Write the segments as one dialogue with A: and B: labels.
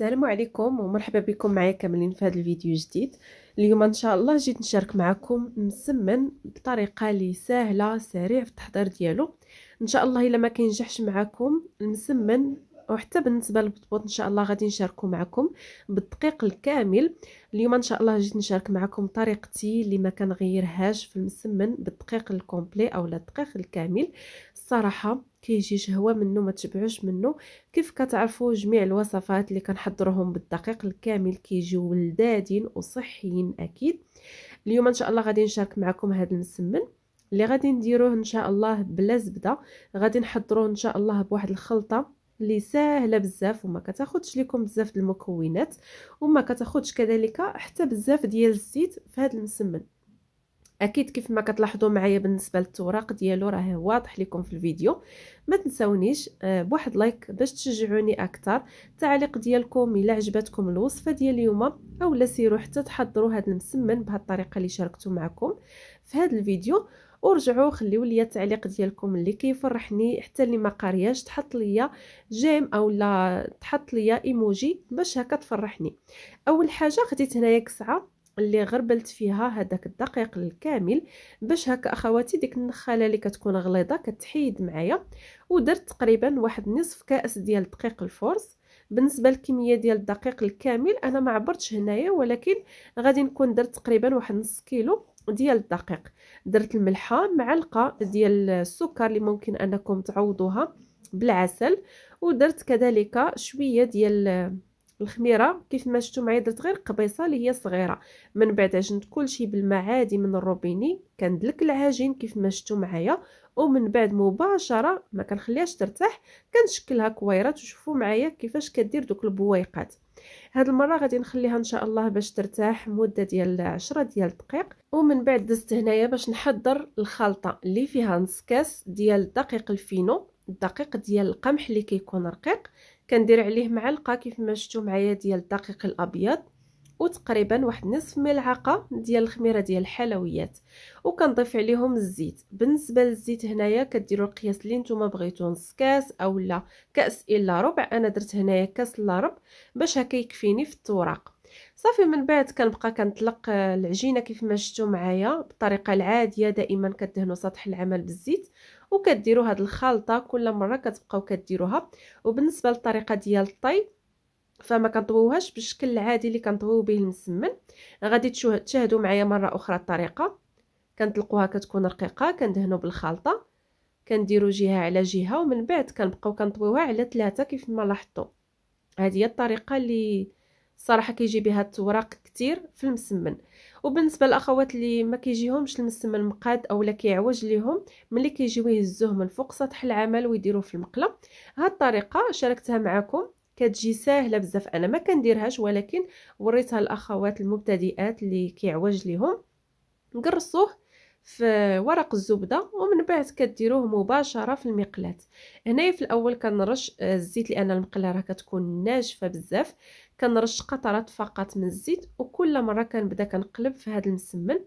A: السلام عليكم ومرحبا بكم معايا كاملين في هذا الفيديو جديد اليوم ان شاء الله جيت نشارك معكم مسمن بطريقه لي سهله سريع في التحضير ديالو ان شاء الله الا ما كينجحش معكم المسمن وحتى بالنسبه للبطبوط ان شاء الله غادي نشاركو معكم بالدقيق الكامل اليوم ان شاء الله جيت نشارك معكم طريقتي اللي ما كنغيرهاش في المسمن بالدقيق الكومبلي او الدقيق الكامل الصراحه كيجي شهوه منه ما تشبعوش منه كيف كتعرفوا جميع الوصفات اللي كنحضرهم بالدقيق الكامل كيجيو ولدادين وصحيين اكيد اليوم ان شاء الله غادي نشارك معكم هذا المسمن اللي غادي نديروه ان شاء الله بلا زبده غادي نحضروه ان شاء الله بواحد الخلطه اللي ساهله بزاف وما كتاخذش لكم بزاف المكونات وما كتاخذش كذلك حتى بزاف ديال الزيت في هذا المسمن اكيد كيف ما كتلاحظوا معايا بالنسبه للتوراق ديالو راه واضح لكم في الفيديو ما تنساونيش آه، بواحد لايك باش تشجعوني اكثر تعليق ديالكم الا عجبتكم الوصفه ديال اليوم اولا سيروا حتى تحضروا هذا المسمن بهذه الطريقه اللي شاركته معكم في هذا الفيديو ورجعوا خليو لي التعليق ديالكم اللي كيفرحني حتى اللي ما قارياش تحط ليا جيم اولا تحط ليا ايموجي باش هكا تفرحني اول حاجه خديت هنايا كسعه اللي غربلت فيها هذاك الدقيق الكامل باش هكا اخواتي ديك النخاله اللي كتكون غليظه كتحيد معايا ودرت تقريبا واحد نصف كاس ديال دقيق الفورس بالنسبه للكميه ديال الدقيق الكامل انا ما عبرتش هنايا ولكن غادي نكون درت تقريبا واحد نص كيلو ديال الدقيق درت الملحه معلقه ديال السكر اللي ممكن انكم تعوضوها بالعسل ودرت كذلك شويه ديال الخميره كيف ما شفتوا معايا درت غير قبيصه اللي هي صغيره من بعد عجنت كلشي بالماء عادي من الروبيني كندلك العجين كيف ما شفتوا معايا ومن بعد مباشره ما كنخليهاش ترتاح كنشكلها كويرات وشوفوا معايا كيفاش كدير دوك البويقات هاد المره غادي نخليها ان شاء الله باش ترتاح مده ديال 10 ديال الدقائق ومن بعد دزت هنايا باش نحضر الخلطه اللي فيها نص كاس ديال دقيق الفينو الدقيق ديال القمح اللي كيكون رقيق كندير عليه معلقه كيف ما شفتوا معايا ديال الدقيق الابيض وتقريبا واحد نصف ملعقه ديال الخميره ديال الحلويات وكنضيف عليهم الزيت بالنسبه للزيت هنايا كديروا القياس اللي نتوما بغيتو نص كاس اولا كاس الا ربع انا درت هنايا كاس الا ربع باش هكا يكفيني في التوراق صافي من بعد كنبقى كنطلق آه، العجينه كيف ما شفتوا معايا بالطريقه العاديه دائما كدهنوا سطح العمل بالزيت وكديروا هذه الخلطه كل مره كتبقاو كديروها وبالنسبه للطريقه ديال الطي فما كنطويوهاش بالشكل العادي اللي كنطويو به المسمن غادي تشاهدوا معايا مره اخرى الطريقه كنطلقوها كتكون رقيقه كندهنوا بالخلطه كنديروا جهه على جهه ومن بعد كنبقاو كنطويوها على ثلاثه كيف ما لاحظتوا هذه هي الطريقه اللي صراحه كيجي بها التوراق كتير في المسمن وبالنسبه للاخوات اللي ما كيجيهمش المسمن مقاد اولا كيعوج ليهم ملي كيجيو يهزوه من فوق سطح العمل ويديروه في المقله هاد الطريقه شاركتها معكم كتجي ساهله بزاف انا ما كنديرهاش ولكن وريتها للاخوات المبتدئات اللي كيعوج ليهم نقرصوه في ورق الزبده ومن بعد كديروه مباشره في المقلاة هنايا في الاول كنرش آه، الزيت لان المقله راه كتكون ناشفه بزاف كنرش قطرات فقط من الزيت وكل مره كنبدا كنقلب في هذا المسمن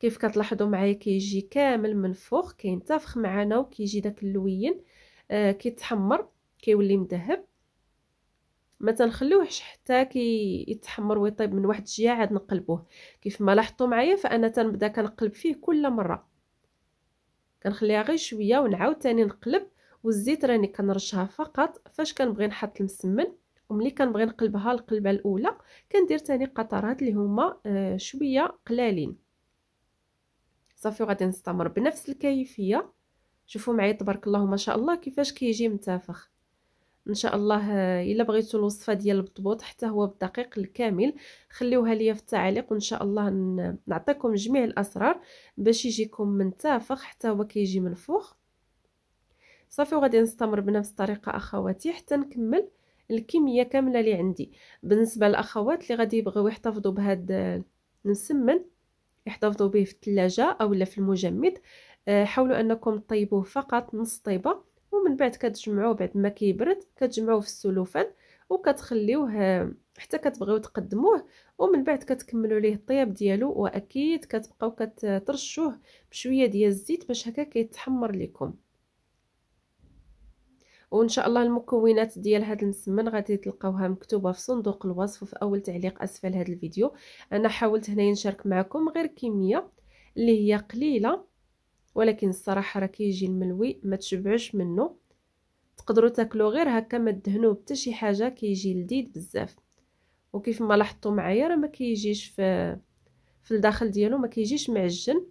A: كيف كتلاحظوا معايا كيجي كامل منفوخ كينتفخ معنا وكيجي داك اللوين آه كيتحمر كيولي مذهب ما تنخليوهش حتى كي يتحمر ويطيب من واحد الجهه عاد نقلبوه كيف ما لاحظتوا معايا فانا تنبدا كنقلب فيه كل مره كنخليها غير شويه ونعاود ثاني نقلب والزيت راني كنرشها فقط فاش كنبغي نحط المسمن وملي كنبغي نقلبها القلبه الاولى كندير تاني قطرات اللي هما آه، شويه قلالين صافي وغادي نستمر بنفس الكيفيه شوفوا معايا تبارك الله ما شاء الله كيفاش كيجي كي متافخ ان شاء الله آه، الا بغيتو الوصفه ديال البطبوط حتى هو بالدقيق الكامل خليوها ليا في التعاليق وان شاء الله نعطيكم جميع الاسرار باش يجيكم منتفخ حتى هو كيجي منفوخ صافي وغادي نستمر بنفس الطريقه اخواتي حتى نكمل الكميه كامله اللي عندي بالنسبه للاخوات اللي غادي يبغيو يحتفظوا بهذا آه، المسمن يحتفظوا به في الثلاجه اولا في المجمد آه، حاولوا انكم طيبوه فقط نص طيبه ومن بعد كتجمعوه بعد ما كيبرد كتجمعوه في السلوفان وكتخليوه حتى كتبغيو تقدموه ومن بعد كتكملوا ليه الطياب ديالو واكيد كتبقاو كترشوه بشويه ديال الزيت باش هكا كيتحمر لكم وان شاء الله المكونات ديال هذا المسمن غادي تلقاوها مكتوبه في صندوق الوصف في اول تعليق اسفل هذا الفيديو انا حاولت هنايا نشارك معكم غير كميه اللي هي قليله ولكن الصراحه راه كيجي الملوي ما تشبعوش منه تقدروا تاكلو غير هكا ما تدهنوه حتى شي حاجه كيجي لذيذ بزاف وكيف ما لاحظتوا معايا راه ما كيجيش في في الداخل ديالو ما كيجيش معجن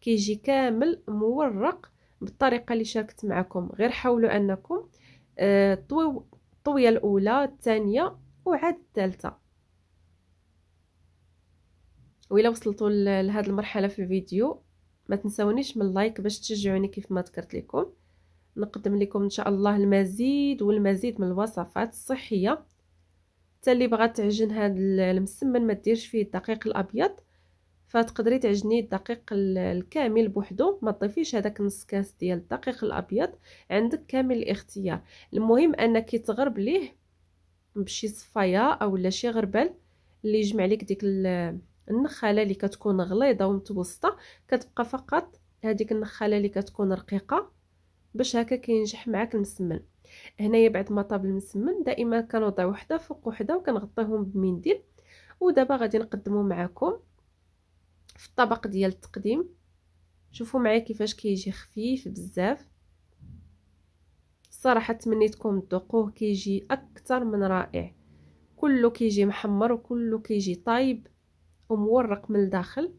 A: كيجي كامل مورق بالطريقه اللي شاركت معكم غير حاولوا انكم آه، طويو الطويه الاولى الثانيه وعاد الثالثه وإلا وصلتوا لهذه المرحله في الفيديو ما تنسونيش من اللايك باش تشجعوني كيف ما ذكرت لكم نقدم لكم ان شاء الله المزيد والمزيد من الوصفات الصحيه حتى اللي بغات تعجن هذا المسمن ما ديرش فيه الدقيق الابيض فتقدري تعجني الدقيق الكامل بوحدو ما تضيفيش هذاك نص كاس ديال الدقيق الابيض عندك كامل الاختيار المهم انك تغرب ليه بشي صفايه اولا شي غربل اللي يجمع لك ديك النخاله اللي كتكون غليظه ومتوسطه كتبقى فقط هذيك النخاله اللي كتكون رقيقه باش هكا كينجح معاك المسمن هنايا بعد ما طاب المسمن دائما كنوضع وحده فوق وحده وكنغطيهم بمنديل ودابا غادي نقدمو معاكم في الطبق ديال التقديم شوفوا معايا كيفاش كيجي خفيف بزاف صراحه تمنيتكم تذوقوه كيجي اكثر من رائع كله كيجي محمر وكله كيجي طايب ومورق من الداخل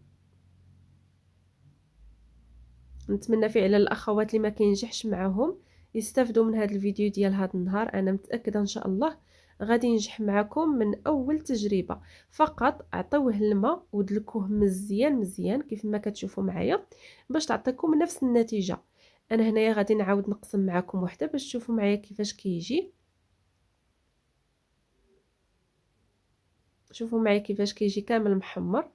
A: نتمنى فعلا الاخوات اللي ما كينجحش معاهم يستافدوا من هذا الفيديو ديال هذا النهار انا متاكده ان شاء الله غادي ينجح معكم من اول تجربه فقط عطيوه الماء ودلكوه مزيان مزيان كيف ما كتشوفوا معايا باش تعطيكم نفس النتيجه انا هنايا غادي نعاود نقسم معكم وحده باش تشوفوا معايا كيفاش كيجي كي شوفوا معايا كيفاش كيجي كامل محمر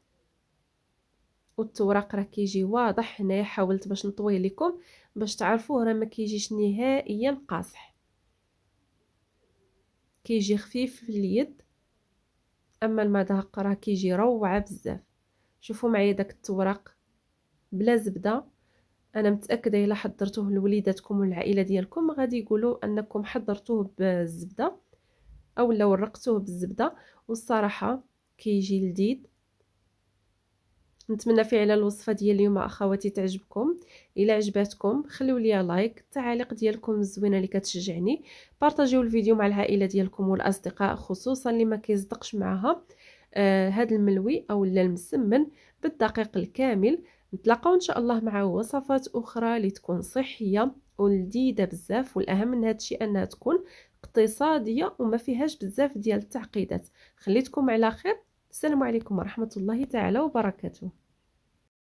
A: والتوراق راه كيجي واضح هنايا حاولت باش نطويه لكم باش تعرفوه راه ما كيجيش نهائيا قاصح كيجي خفيف في اليد اما المذاق راه كيجي روعه بزاف شوفوا معايا داك التوراق بلا زبده انا متاكده الا حضرتوه لوليداتكم والعائله ديالكم غادي يقولوا انكم حضرتوه بالزبده اولا ورقتوه بالزبده والصراحه كيجي لذيذ نتمنى فعلا الوصفه ديال اليوم اخواتي تعجبكم الا عجباتكم خليو لي لايك التعاليق ديالكم الزوينه اللي كتشجعني بارطاجيو الفيديو مع العائله ديالكم والاصدقاء خصوصا اللي ما كيصدقش معاها آه هاد الملوي اولا المسمن بالدقيق الكامل نتلاقاو ان شاء الله مع وصفات اخرى اللي تكون صحيه ولذيذه بزاف والاهم من هادشي انها تكون اقتصاديه وما فيهاش بزاف ديال التعقيدات خليتكم على خير السلام عليكم ورحمه الله تعالى وبركاته